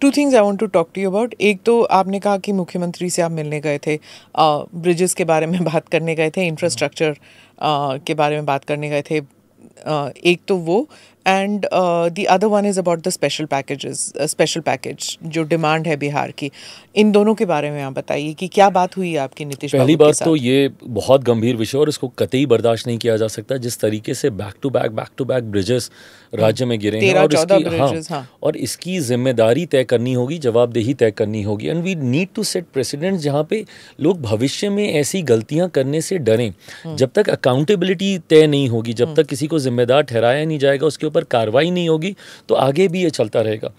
To things I want to talk to you about एक तो आपने कहा कि मुख्यमंत्री से आप मिलने गए थे ब्रिजेस uh, के बारे में बात करने गए थे इंफ्रास्ट्रक्चर uh, के बारे में बात करने गए थे uh, एक तो वो and the other one is about the special packages special package जो डिमांड है बिहार की इन दोनों के बारे में आप बताइए कि क्या बात हुई आपकी नीतीश पहली बात तो ये बहुत गंभीर विषय और इसको कतई बर्दाश्त नहीं किया जा सकता जिस तरीके से back to back back to back bridges राज्य में गिरे हैं और इसकी हाँ, bridges, हाँ, हाँ और इसकी जिम्मेदारी तय करनी होगी जवाबदेही तय करनी होगी and we need to set precedent जहाँ पे लोग भविष्य में ऐसी गलतियाँ करने से डरें हम्म। जब तक अकाउंटेबिलिटी तय नहीं होगी जब हम्म। तक किसी को जिम्मेदार ठहराया नहीं जाएगा उसके ऊपर कार्रवाई नहीं होगी तो आगे भी ये चलता रहेगा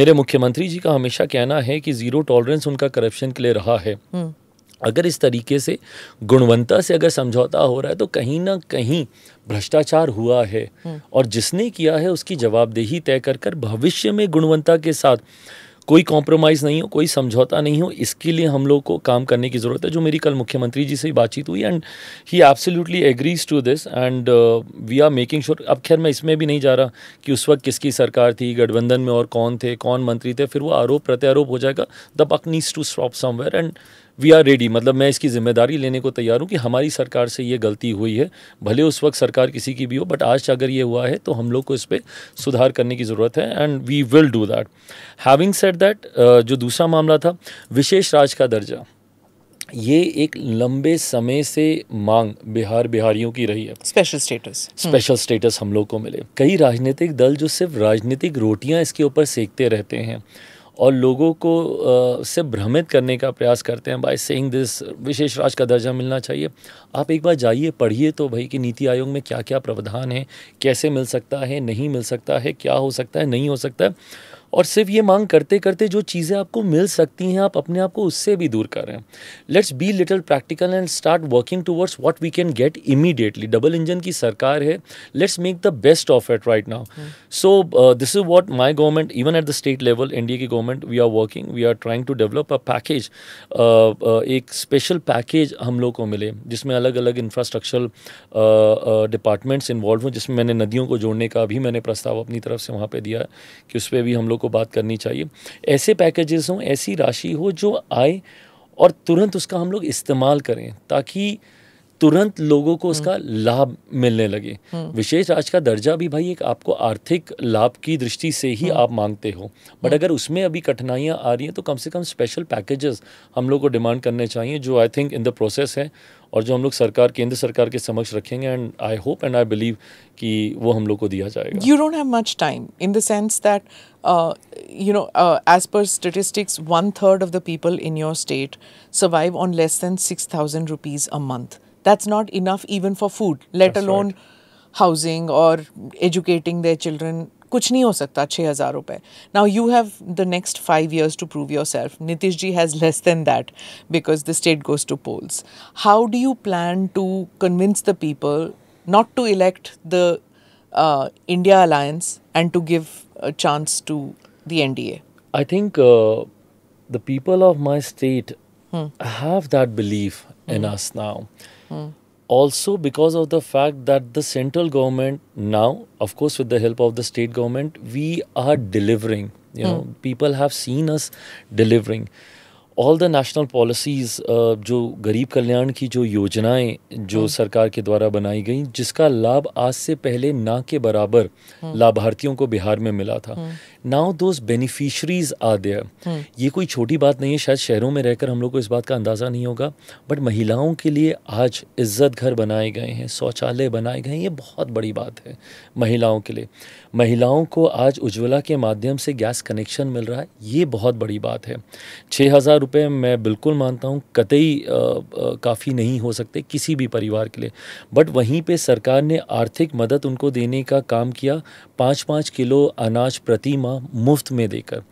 मेरे मुख्यमंत्री जी का हमेशा कहना है कि ज़ीरो टॉलरेंस उनका करप्शन के लिए रहा है हम्म। अगर इस तरीके से गुणवत्ता से अगर समझौता हो रहा है तो कहीं ना कहीं भ्रष्टाचार हुआ है हम्म। और जिसने किया है उसकी जवाबदेही तय कर कर भविष्य में गुणवत्ता के साथ कोई कॉम्प्रोमाइज़ नहीं हो कोई समझौता नहीं हो इसके लिए हम लोग को काम करने की ज़रूरत है जो मेरी कल मुख्यमंत्री जी से ही बातचीत हुई and he absolutely agrees to this and we are making sure अब खैर मैं इसमें भी नहीं जा रहा कि उस वक्त किसकी सरकार थी गठबंधन में और कौन थे कौन मंत्री थे फिर वो आरोप प्रत्यारोप हो जाएगा the buck needs to stop somewhere and we are ready मतलब मैं इसकी जिम्मेदारी लेने को तैयार हूँ कि हमारी सरकार से ये गलती हुई है भले उस वक्त सरकार किसी की भी हो बट आज अगर ये हुआ है तो हम लोग को इस पर सुधार करने की ज़रूरत है and we will do that having set that जो दूसरा मामला था विशेष राज का दर्जा ये एक लंबे समय से मांग बिहार बिहारियों की रही है स्पेशल स्टेटस स्पेशल स्टेटस हम लोग को मिले कई राजनीतिक दल जो सिर्फ राजनीतिक रोटियां इसके ऊपर सेकते रहते हैं और लोगों को आ, से भ्रमित करने का प्रयास करते हैं बाय सेइंग दिस विशेष राज का दर्जा मिलना चाहिए आप एक बार जाइए पढ़िए तो भाई कि नीति आयोग में क्या क्या प्रावधान है कैसे मिल सकता है नहीं मिल सकता है क्या हो सकता है नहीं हो सकता है और सिर्फ ये मांग करते करते जो चीज़ें आपको मिल सकती हैं आप अपने आप को उससे भी दूर कर रहे हैं let's be little practical and start working towards what we can get immediately double engine की सरकार है let's make the best of it right now so this is what my government even at the state level India की government we are working we are trying to develop a package एक special package हम लोग को मिले जिसमें अलग अलग infrastructural departments involve हों जिसमें मैंने नदियों को जोड़ने का भी मैंने प्रस्ताव अपनी तरफ से वहाँ पर दिया है कि उस पर भी हम लोग को बात करनी चाहिए ऐसे पैकेजेस हों ऐसी राशि हो जो आए और तुरंत उसका हम लोग इस्तेमाल करें ताकि तुरंत लोगों को उसका हम्म। लाभ मिलने लगे हम्म। विशेष राज का दर्जा भी भाई एक आपको आर्थिक लाभ की दृष्टि से ही हम्म। आप मांगते हो बट अगर उसमें अभी कठिनाइयाँ आ रही हैं तो कम से कम स्पेशल पैकेजेस हम लोग को डिमांड करने चाहिए जो I think in the process है और जो हम लोग सरकार केंद्र सरकार के समक्ष रखेंगे and I hope and I believe कि वो हम लोग को दिया जाएगा you don't have much time in the sense that you know as per statistics one third of the people in your state survive on less than six thousand rupees a month that's not enough even for food let that's alone right. housing or educating their children कुछ नहीं हो सकता छः हज़ार रुपये now you have the next five years to prove yourself Nitish ji has less than that because the state goes to polls how do you plan to convince the people not to elect the India alliance and to give a chance to the NDA? I think uh, the people of my state hmm. have that belief in hmm. us now. Mm. Also, because of the fact that the central government now, of course, with the help of the state government, we are delivering. You mm. know, hmm. people have seen us delivering. All the national policies जो गरीब कल्याण की जो योजनाएं जो हम्म। सरकार के द्वारा बनाई गई जिसका लाभ आज से पहले ना के बराबर हम्म। लाभार्थियों को बिहार में मिला था now those beneficiaries are there ये कोई छोटी बात नहीं है शायद शहरों में रहकर हम लोग को इस बात का अंदाज़ा नहीं होगा बट महिलाओं के लिए आज इज्जत घर बनाए गए हैं शौचालय बनाए गए हैं ये बहुत बड़ी बात है महिलाओं के लिए महिलाओं को आज उज्ज्वला के माध्यम से गैस कनेक्शन मिल रहा है ये बहुत बड़ी बात है छः हज़ार रुपए मैं बिल्कुल मानता हूँ कतई काफ़ी नहीं हो सकते किसी भी परिवार के लिए बट वहीं पे सरकार ने आर्थिक मदद उनको देने का काम किया पाँच पाँच किलो अनाज प्रति माह मुफ्त में देकर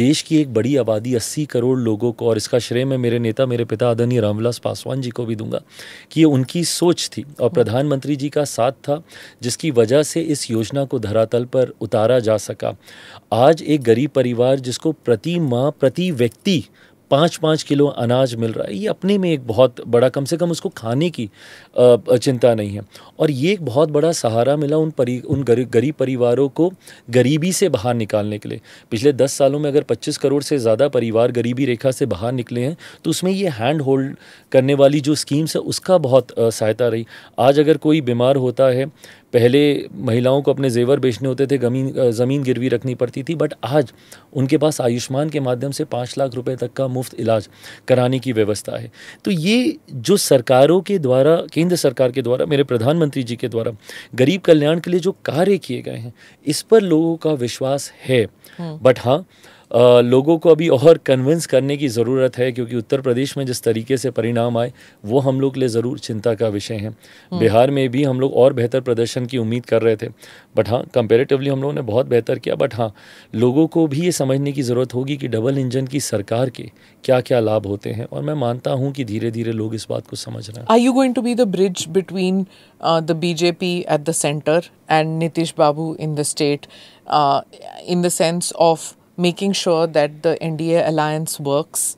देश की एक बड़ी आबादी अस्सी करोड़ लोगों को और इसका श्रेय मैं मेरे नेता मेरे पिता आदरणीय रामविलास पासवान जी को भी दूंगा कि ये उनकी सोच थी और प्रधानमंत्री जी का साथ था जिसकी वजह से इस योजना को धरातल पर उतारा जा सका आज एक गरीब परिवार जिसको प्रति माह प्रति व्यक्ति पाँच पाँच किलो अनाज मिल रहा है ये अपने में एक बहुत बड़ा कम से कम उसको खाने की चिंता नहीं है और ये एक बहुत बड़ा सहारा मिला उन परि उन गरीब गरीब परिवारों को गरीबी से बाहर निकालने के लिए पिछले दस सालों में अगर पच्चीस करोड़ से ज़्यादा परिवार गरीबी रेखा से बाहर निकले हैं तो उसमें ये हैंड होल्ड करने वाली जो स्कीम्स है उसका बहुत सहायता रही आज अगर कोई बीमार होता है पहले महिलाओं को अपने जेवर बेचने होते थे गमीन ज़मीन गिरवी रखनी पड़ती थी बट आज उनके पास आयुष्मान के माध्यम से पाँच लाख रुपए तक का मुफ्त इलाज कराने की व्यवस्था है तो ये जो सरकारों के द्वारा केंद्र सरकार के द्वारा मेरे प्रधानमंत्री जी के द्वारा गरीब कल्याण के लिए जो कार्य किए गए हैं इस पर लोगों का विश्वास है बट हम्म। हाँ लोगों को अभी और कन्विंस करने की ज़रूरत है क्योंकि उत्तर प्रदेश में जिस तरीके से परिणाम आए वो हम लोग के लिए ज़रूर चिंता का विषय है हम्म। बिहार में भी हम लोग और बेहतर प्रदर्शन की उम्मीद कर रहे थे बट हाँ कंपेरेटिवली हम लोगों ने बहुत बेहतर किया बट हाँ लोगों को भी ये समझने की ज़रूरत होगी कि डबल इंजन की सरकार के क्या क्या लाभ होते हैं और मैं मानता हूँ कि धीरे धीरे लोग इस बात को समझ रहे हैं are you going to be the bridge between the BJP at the centre and Nitish babu in the state in the sense of making sure that the NDA alliance works?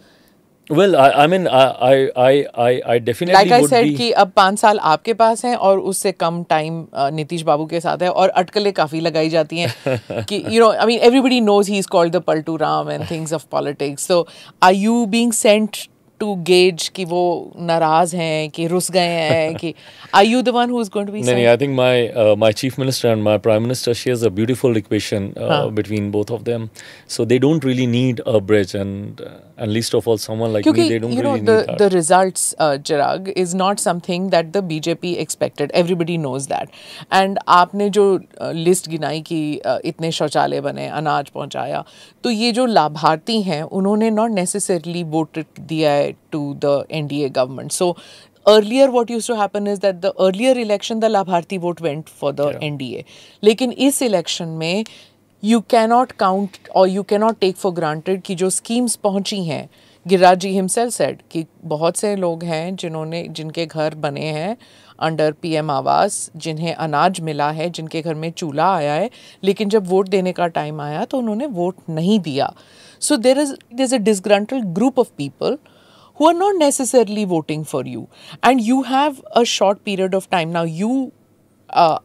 Well, I, I mean, I, I, I, I definitely like I said, कि अब पांच साल आपके पास हैं और उससे कम time Nitish बाबू के साथ है और अटकलें काफी लगाई जाती हैं you know, I mean, everybody knows he's called the Paltu Ram and things of politics. So, are you being sent to gauge कि वो नाराज हैं कि रुस गए हैं कि are you the one who is going to be नहीं I think my my chief minister and my prime minister she has a beautiful equation between both of them so they don't really need a bridge and and least of all someone like Kyunki, me they don't you know, the, need the results uh, Chirag is not something that the BJP expected everybody knows that and आपने जो list uh, गिनाई कि uh, इतने शौचालय बने अनाज पहुंचाया तो ये जो लाभार्थी हैं उन्होंने नॉट नेसेसरली वोट दिया है side to the NDA government. So earlier what used to happen is that the earlier election the Labharti vote went for the yeah. NDA. Lekin is election में you cannot count or you cannot take for granted ki jo schemes pahunchi hain. Giriraj ji himself said कि बहुत से लोग हैं जिन्होंने जिनके घर बने हैं अंडर पीएम आवास जिन्हें अनाज मिला है जिनके घर में चूल्हा आया है लेकिन जब वोट देने का टाइम आया तो उन्होंने वोट नहीं दिया so there is there is a disgruntled group of people who are not necessarily voting for you and you have a short period of time now you uh,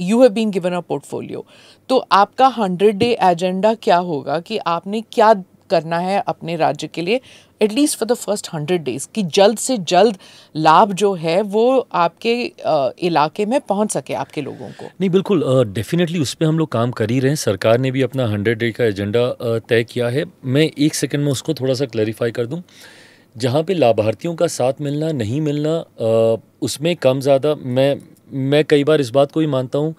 you have been given a portfolio तो आपका hundred day agenda क्या होगा कि आपने क्या करना है अपने राज्य के लिए at least for the first hundred days कि जल्द से जल्द लाभ जो है वो आपके आ, uh, इलाके में पहुंच सके आपके लोगों को नहीं बिल्कुल डेफिनेटली uh, उस पर हम लोग काम कर ही रहे हैं सरकार ने भी अपना हंड्रेड डे का एजेंडा uh, तय किया है मैं एक सेकेंड में उसको थोड़ा सा क्लैरिफाई कर दूँ जहाँ पे लाभार्थियों का साथ मिलना नहीं मिलना उसमें कम ज़्यादा मैं मैं कई बार इस बात को ही मानता हूँ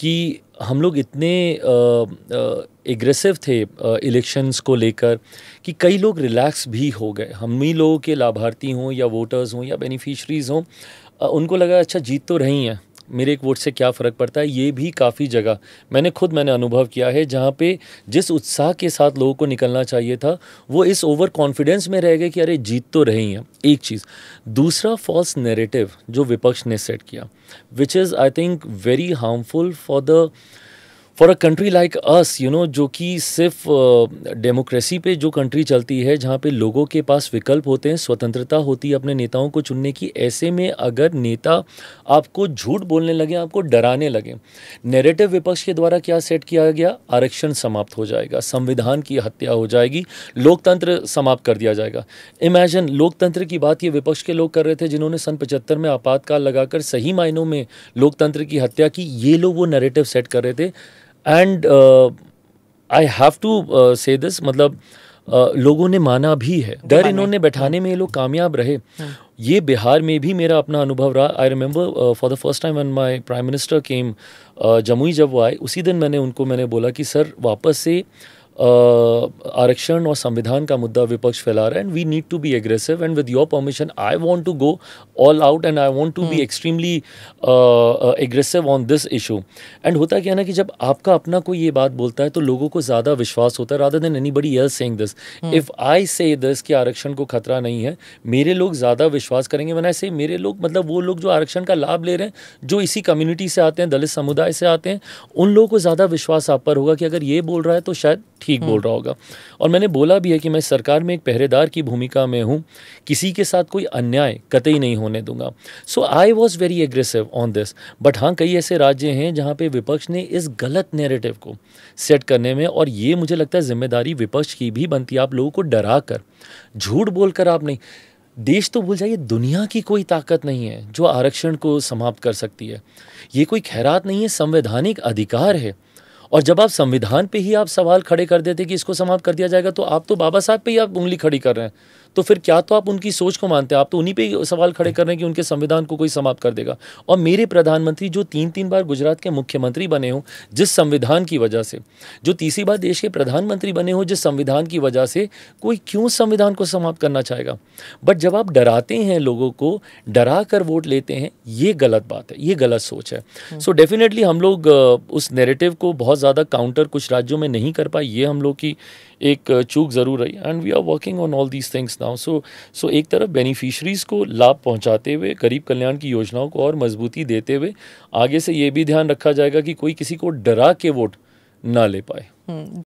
कि हम लोग इतने एग्रेसिव थे इलेक्शंस को लेकर कि कई लोग रिलैक्स भी हो गए हम ही लोगों के लाभार्थी हों या वोटर्स हों या बेनिफिशरीज़ हों उनको लगा अच्छा जीत तो रही हैं मेरे एक वोट से क्या फ़र्क पड़ता है ये भी काफ़ी जगह मैंने खुद मैंने अनुभव किया है जहाँ पे जिस उत्साह के साथ लोगों को निकलना चाहिए था वो इस ओवर कॉन्फिडेंस में रह गए कि अरे जीत तो रही हैं एक चीज़ दूसरा फॉल्स नेरेटिव जो विपक्ष ने सेट किया which is I think very harmful for the for a country like us you know जो कि सिर्फ डेमोक्रेसी पे जो कंट्री चलती है जहाँ पे लोगों के पास विकल्प होते हैं स्वतंत्रता होती है अपने नेताओं को चुनने की ऐसे में अगर नेता आपको झूठ बोलने लगे आपको डराने लगे नेरेटिव विपक्ष के द्वारा क्या सेट किया गया आरक्षण समाप्त हो जाएगा संविधान की हत्या हो जाएगी लोकतंत्र समाप्त कर दिया जाएगा इमेजिन लोकतंत्र की बात ये विपक्ष के लोग कर रहे थे जिन्होंने सन पचहत्तर में आपातकाल लगाकर सही मायनों में लोकतंत्र की हत्या की ये लोग वो नरेटिव सेट कर रहे थे and I have to say this मतलब uh, लोगों ने माना भी है डर इन्होंने बैठाने में ये लोग कामयाब रहे हाँ। ये बिहार में भी मेरा अपना अनुभव रहा I remember for the first time when my prime minister came Jamui जब वो आए उसी दिन मैंने उनको मैंने बोला कि सर वापस से uh, आरक्षण और संविधान का मुद्दा विपक्ष फैला रहा है and we need to be aggressive and with your permission I want to go all out and I want to be extremely aggressive on this issue and होता क्या ना कि जब आपका अपना कोई ये बात बोलता है तो लोगों को ज़्यादा विश्वास होता है rather than anybody else saying this if I say this कि आरक्षण को खतरा नहीं है मेरे लोग ज़्यादा विश्वास करेंगे मैंने ऐसे मेरे लोग मतलब वो लोग जो आरक्षण का लाभ ले रहे हैं जो इसी कम्युनिटी से आते हैं दलित समुदाय से आते हैं उन लोगों को ज़्यादा विश्वास आप पर होगा कि अगर ये बोल रहा है तो शायद ठीक हम्म। बोल रहा होगा और मैंने बोला भी है कि मैं सरकार में एक पहरेदार की भूमिका में हूँ किसी के साथ कोई अन्याय कतई नहीं होने दूंगा so I was very aggressive on this but हाँ कई ऐसे राज्य हैं जहाँ पे विपक्ष ने इस गलत नेरेटिव को सेट करने में और ये मुझे लगता है जिम्मेदारी विपक्ष की भी बनती है आप लोगों को डरा कर झूठ बोलकर आप नहीं देश तो भूल जाइए दुनिया की कोई ताकत नहीं है जो आरक्षण को समाप्त कर सकती है ये कोई खैरात नहीं है संवैधानिक अधिकार है और जब आप संविधान पे ही आप सवाल खड़े कर देते कि इसको समाप्त कर दिया जाएगा तो आप तो बाबा साहब पे ही आप उंगली खड़ी कर रहे हैं तो फिर क्या तो आप उनकी सोच को मानते हैं आप तो उन्हीं पर सवाल खड़े कर रहे हैं कि उनके संविधान को कोई समाप्त कर देगा और मेरे प्रधानमंत्री जो तीन तीन बार गुजरात के मुख्यमंत्री बने हों जिस संविधान की वजह से जो तीसरी बार देश के प्रधानमंत्री बने हों जिस संविधान की वजह से कोई क्यों संविधान को समाप्त करना चाहेगा बट जब आप डराते हैं लोगों को डरा कर वोट लेते हैं ये गलत बात है ये गलत सोच है सो हम्म। डेफिनेटली so हम लोग उस नेरेटिव को बहुत ज़्यादा काउंटर कुछ राज्यों में नहीं कर पाए ये हम लोग की एक चूक ज़रूर रही and we are working on all these things सकता सो सो एक तरफ बेनिफिशरीज़ को लाभ पहुंचाते हुए गरीब कल्याण की योजनाओं को और मजबूती देते हुए आगे से ये भी ध्यान रखा जाएगा कि कोई किसी को डरा के वोट ना ले पाए हम्म,